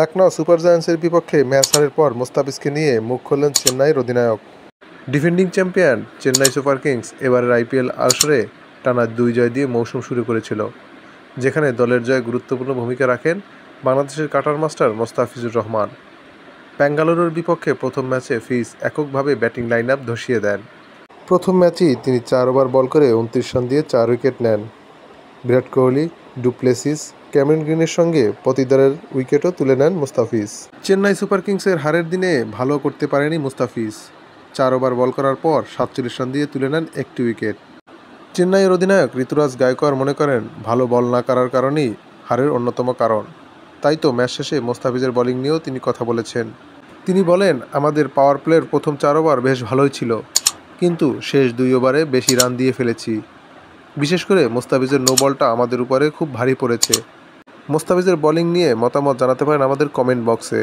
Lucknow super জায়ান্টসের বিপক্ষে match হারের পর মোস্তাফিজকে নিয়ে মুখ খুললেন চেন্নাইয়ের অধিনায়ক defending champion Chennai Super Kings এবারের আইপিএল আসরে টানা দুই জয় দিয়ে মৌসুম শুরু করেছিল যেখানে দলের জয় গুরুত্বপূর্ণ ভূমিকা রাখেন বাংলাদেশের কাটার মাস্টার মোস্তাফিজুর রহমান ব্যাঙ্গালুরুর বিপক্ষে প্রথম ম্যাচে ফিজ এককভাবে ব্যাটিং লাইন আপ ধসিয়ে দেন প্রথম ম্যাচেই তিনি চার ওভার বল করে উনত্রিশ রান দিয়ে চার উইকেট নেন বিরাট কোহলি ডুপ্লেসিস ক্যামেরন গ্রিনের সঙ্গে প্রতিদারের উইকেটও তুলে নেন মুস্তাফিজ চেন্নাই সুপার কিংসের হারের দিনে ভালো করতে পারেনি মুস্তাফিজ চার ওভার বল করার পর সাতচল্লিশ রান দিয়ে তুলে নেন একটি উইকেট চেন্নাইয়ের অধিনায়ক ঋতুরাজ গায়কোয়ার মনে করেন ভালো বল না করার কারণেই হারের অন্যতম কারণ তাই তো ম্যাচ শেষে মোস্তাফিজের বলিং নিয়েও তিনি কথা বলেছেন তিনি বলেন আমাদের পাওয়ার প্লেয়ের প্রথম চার ওভার বেশ ভালোই ছিল কিন্তু শেষ দুই ওভারে বেশি রান দিয়ে ফেলেছি বিশেষ করে মোস্তাফিজের নো বলটা আমাদের উপরে খুব ভারী পড়েছে মোস্তাফিজের বলিং নিয়ে মতামত জানাতে পারেন আমাদের কমেন্ট বক্সে